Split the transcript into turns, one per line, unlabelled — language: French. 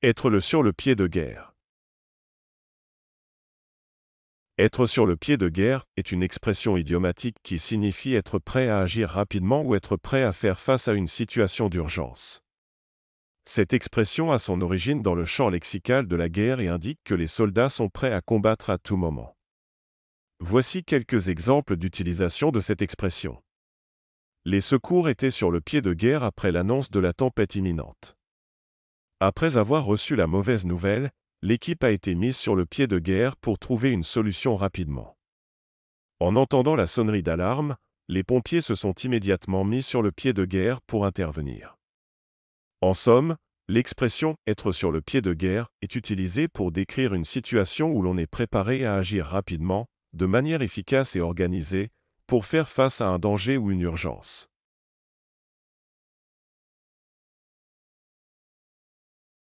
Être le sur le pied de guerre. Être sur le pied de guerre est une expression idiomatique qui signifie être prêt à agir rapidement ou être prêt à faire face à une situation d'urgence. Cette expression a son origine dans le champ lexical de la guerre et indique que les soldats sont prêts à combattre à tout moment. Voici quelques exemples d'utilisation de cette expression. Les secours étaient sur le pied de guerre après l'annonce de la tempête imminente. Après avoir reçu la mauvaise nouvelle, l'équipe a été mise sur le pied de guerre pour trouver une solution rapidement. En entendant la sonnerie d'alarme, les pompiers se sont immédiatement mis sur le pied de guerre pour intervenir. En somme, l'expression « être sur le pied de guerre » est utilisée pour décrire une situation où l'on est préparé à agir rapidement, de manière efficace et organisée, pour faire face à un danger ou une urgence.